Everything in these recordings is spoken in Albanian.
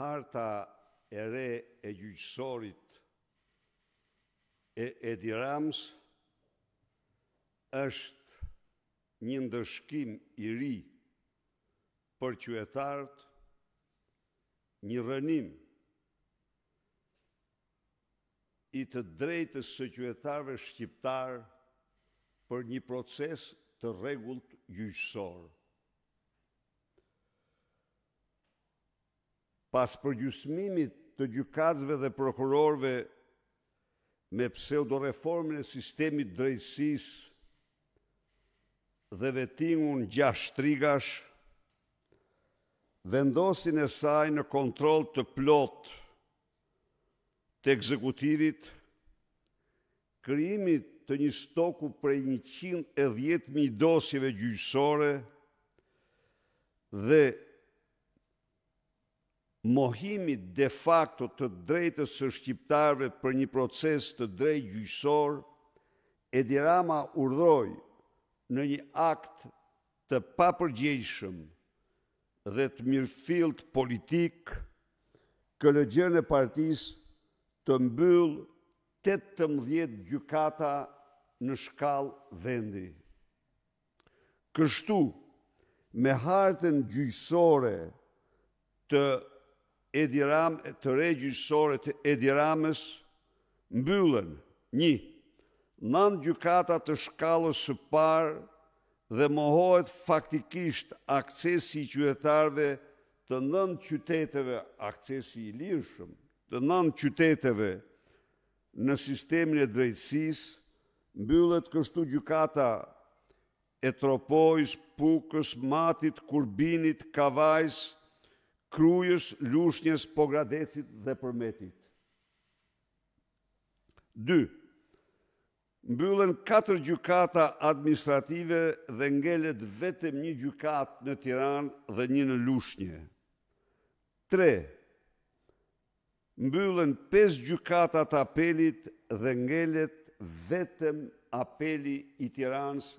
harta e re e gjyqësorit e dirams është një ndëshkim i ri për qëetarët një rënim i të drejtës së qëetarëve shqiptar për një proces të regullt gjyqësorë. pas përgjusmimit të gjukazve dhe prokurorve me pseudoreformën e sistemi drejtsis dhe vetingun gjasht trigash, vendosin e saj në kontrol të plot të ekzekutivit, kryimit të një stoku prej 110.000 dosjeve gjyqësore dhe mohimi de facto të drejtës së shqiptarëve për një proces të drejtë gjyqësor, Edi Rama urdhroi në një akt të papërgjegjshëm dhe të mirëfillt politik kolegjen e partisë të mbyll 18 gjykata në shkallë vendi. Kështu me hartën gjyqësore të ediram, të regjysore të edirames mbyllen një, nëndë gjukata të shkallës së parë dhe mohojt faktikisht aksesi i qytetarve të nëndë qyteteve, aksesi i lirëshëm, të nëndë qyteteve në sistemin e drejtsis, mbyllet kështu gjukata e tropojës, pukës, matit, kurbinit, kavajës, krujës, lushnjës, pogradecit dhe përmetit. 2. Mbyllën 4 gjukata administrative dhe ngellet vetëm një gjukat në Tiran dhe një në lushnje. 3. Mbyllën 5 gjukata të apelit dhe ngellet vetëm apeli i Tiranës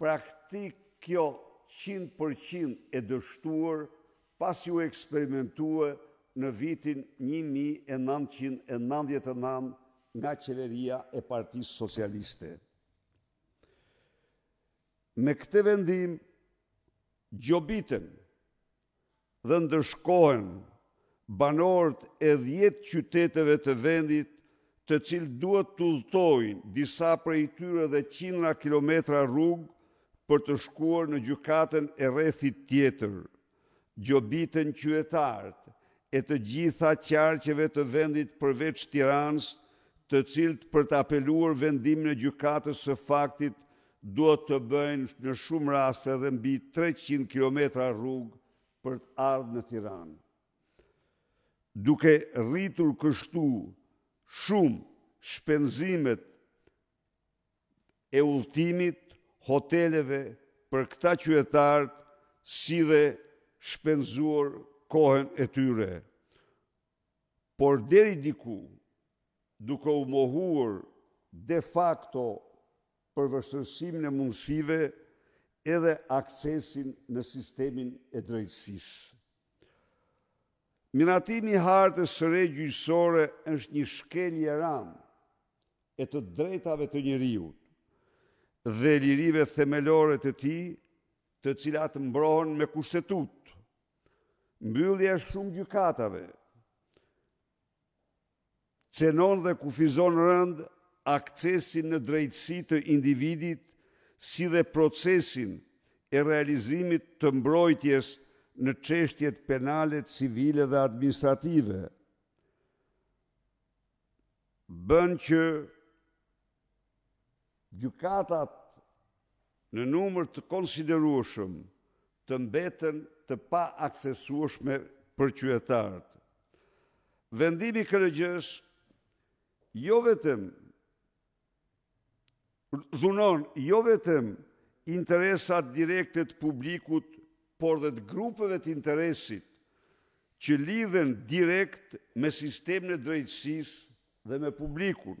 praktik kjo 100% e dështuar nështë pas ju eksperimentua në vitin 1999 nga qeveria e partisë socialiste. Me këte vendim, gjobitën dhe ndërshkohen banorët e djetë qyteteve të vendit të cilë duhet të udhtojnë disa prej tyre dhe qindra kilometra rrugë për të shkuar në gjukatën e rethit tjetërë gjobitën qyetartë e të gjitha qarqeve të vendit përveç tiranës të cilët për të apeluar vendim në gjukatës së faktit duhet të bëjnë në shumë raste dhe mbi 300 km rrugë për të ardhë në tiranë. Duke rritur kështu shumë shpenzimet e ultimit hoteleve për këta qyetartë si dhe shpenzuar kohën e tyre. Por deri diku, duke u mohuar de facto për vështërsimin e mundësive edhe aksesin në sistemin e drejtësisë. Minatimi hartës sëre gjysore është një shkelje e ramë e të drejtave të njëriut dhe lirive themelore të ti të cilat mbrohen me kushtetut mbyllje shumë gjykatave, cenon dhe kufizon rënd akcesin në drejtësi të individit si dhe procesin e realizimit të mbrojtjes në qeshtjet penale, civile dhe administrative, bën që gjukatat në numër të konsideruashëm të mbetën të pa aksesueshme për qytetarët. Vendimi kërëgjës jo vetëm dhunon jo vetëm interesat direktet publikut, por dhe të grupeve të interesit që lidhen direkt me sistem në drejtsis dhe me publikun.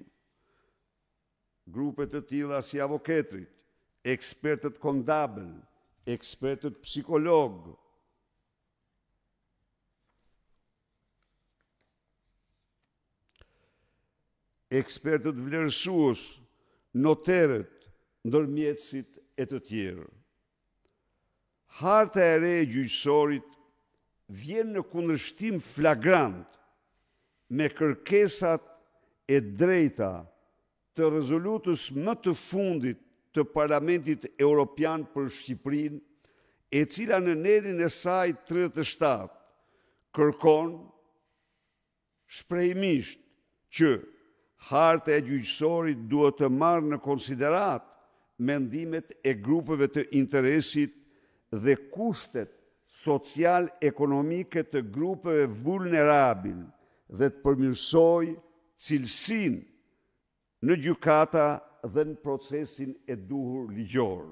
Grupet të tila si avoketrit, ekspertët kondabel, ekspertët psikologë, ekspertët vlerësuës, noteret, nërmjetësit e të tjerë. Harta e re e gjyqësorit vjen në kundrështim flagrant me kërkesat e drejta të rezolutës më të fundit të Parlamentit Europian për Shqiprin, e cila në nërin e saj 37 kërkon shprejmisht që harte e gjyqësorit duhet të marrë në konsiderat mendimet e grupeve të interesit dhe kushtet social-ekonomike të grupeve vulnerabil dhe të përmirsoj cilsin në gjukata dhe në procesin e duhur ligjor.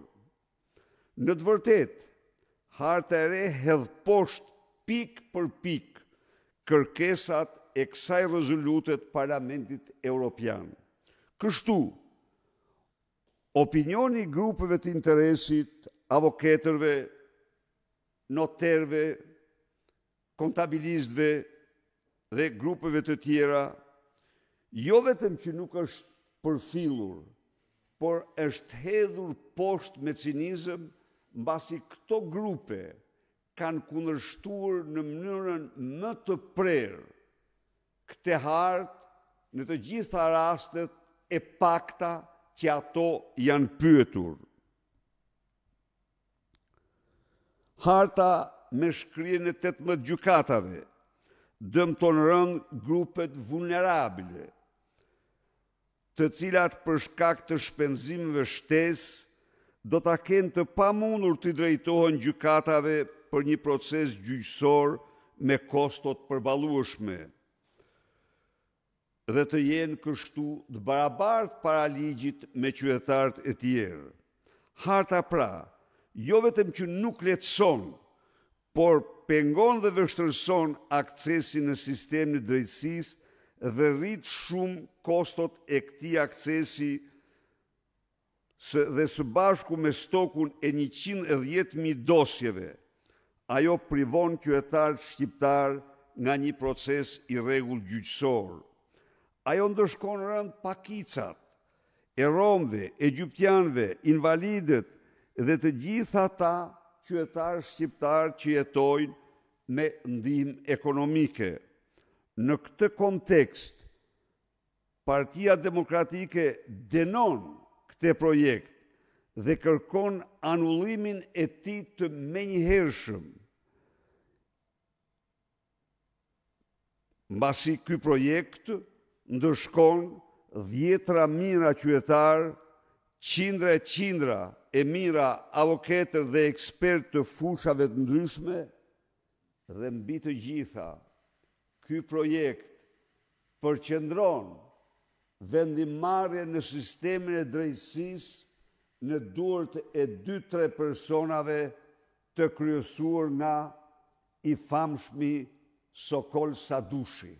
Në të vërtet, harta e re hedhë posht pik për pik kërkesat e kësaj rezolutet Parlamentit Europian. Kështu, opinioni grupeve të interesit, avoketërve, noterve, kontabilistve dhe grupeve të tjera, jo vetëm që nuk është përfilur, por është hedhur posht me cinizëm në basi këto grupe kanë kundërshtuar në mënyrën më të prerë këte hartë në të gjitha rastet e pakta që ato janë pyetur. Harta me shkrije në të të më gjukatave, dëmë të në rëndë grupet vulnerabile, të cilat për shkak të shpenzimve shtes, do të akend të pa mundur të drejtohen gjukatave për një proces gjyqësor me kostot përbalueshme dhe të jenë kështu të barabart para ligjit me qyretart e tjerë. Harta pra, jo vetëm që nuk letëson, por pengon dhe vështërëson akcesi në sistem në drejtsis dhe rritë shumë kostot e këti akcesi dhe së bashku me stokun e 110.000 dosjeve, ajo privon kjoetar shqiptar nga një proces i regull gjyqësorë ajo ndërshkon rënd pakicat, e romve, e gjyptianve, invalidet, dhe të gjitha ta kjoetarë shqiptarë që jetojnë me ndim ekonomike. Në këtë kontekst, partia demokratike denon këte projekt dhe kërkon anullimin e ti të menjëherëshëm. Masi këj projekt, ndërshkon dhjetra mira qytetar, qindra e qindra e mira avoketër dhe ekspert të fushave të ndryshme dhe mbi të gjitha ky projekt përqendron vendimarrje në sistemin e drejtësisë në duart e dy tre personave të kryesuar nga i famshmi Sokol Sadushi.